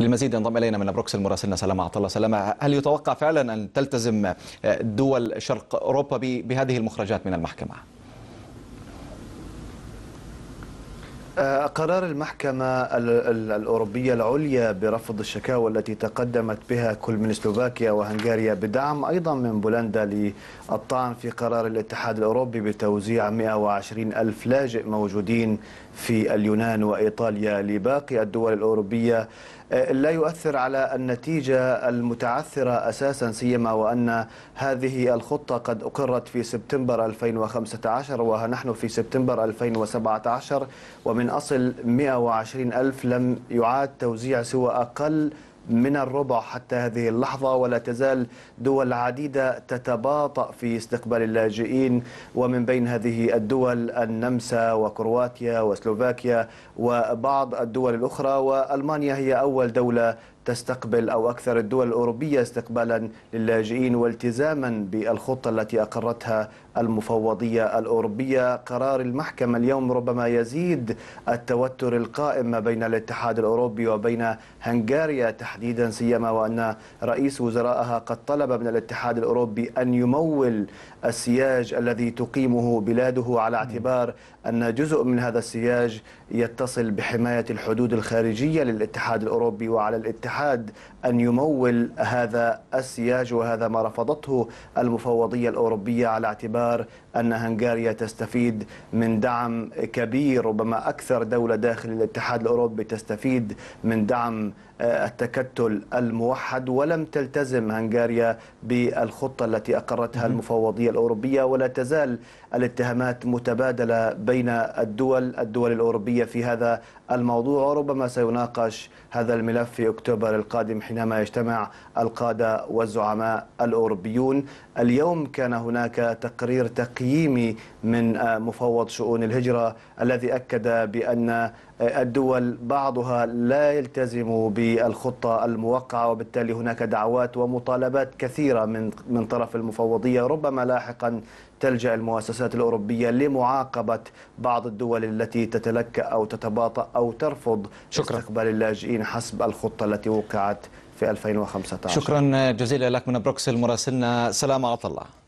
للمزيد ينضم الينا من بروكسل مراسلنا سلامه عطله سلامه هل يتوقع فعلا ان تلتزم دول شرق اوروبا بهذه المخرجات من المحكمه؟ آه، قرار المحكمة الأوروبية العليا برفض الشكاوى التي تقدمت بها كل من سلوفاكيا وهنغاريا بدعم أيضا من بولندا للطعن في قرار الاتحاد الأوروبي بتوزيع 120 ألف لاجئ موجودين في اليونان وإيطاليا لباقي الدول الأوروبية آه، لا يؤثر على النتيجة المتعثرة أساسا سيما وأن هذه الخطة قد أقرت في سبتمبر 2015 ونحن في سبتمبر 2017 ومن من أصل 120 ألف لم يعاد توزيع سوى أقل من الربع حتى هذه اللحظة ولا تزال دول عديدة تتباطأ في استقبال اللاجئين ومن بين هذه الدول النمسا وكرواتيا وسلوفاكيا وبعض الدول الأخرى وألمانيا هي أول دولة تستقبل أو أكثر الدول الأوروبية استقبالا للاجئين والتزاما بالخطة التي أقرتها المفوضية الأوروبية قرار المحكمة اليوم ربما يزيد التوتر القائم ما بين الاتحاد الأوروبي وبين هنغاريا تحديدا سيما وأن رئيس وزرائها قد طلب من الاتحاد الأوروبي أن يمول السياج الذي تقيمه بلاده على اعتبار أن جزء من هذا السياج يتصل بحماية الحدود الخارجية للاتحاد الأوروبي وعلى الاتحاد الاتحاد أن يمول هذا السياج وهذا ما رفضته المفوضية الأوروبية على اعتبار أن هنغاريا تستفيد من دعم كبير ربما أكثر دولة داخل الاتحاد الأوروبي تستفيد من دعم آه، التكتل الموحد ولم تلتزم هنغاريا بالخطة التي أقرتها المفوضية الأوروبية ولا تزال الاتهامات متبادلة بين الدول الدول الأوروبية في هذا الموضوع وربما سيناقش هذا الملف في أكتوبر القادم حينما يجتمع القادة والزعماء الأوروبيون اليوم كان هناك تقرير تقييمي من آه، مفوض شؤون الهجرة الذي أكد بأن الدول بعضها لا يلتزم بالخطة الموقعة وبالتالي هناك دعوات ومطالبات كثيرة من من طرف المفوضية ربما لاحقا تلجأ المؤسسات الأوروبية لمعاقبة بعض الدول التي تتلكأ أو تتباطأ أو ترفض شكرا. استقبال اللاجئين حسب الخطة التي وقعت في 2015 شكرا جزيلا لك من بروكسل مراسلنا سلام عطا الله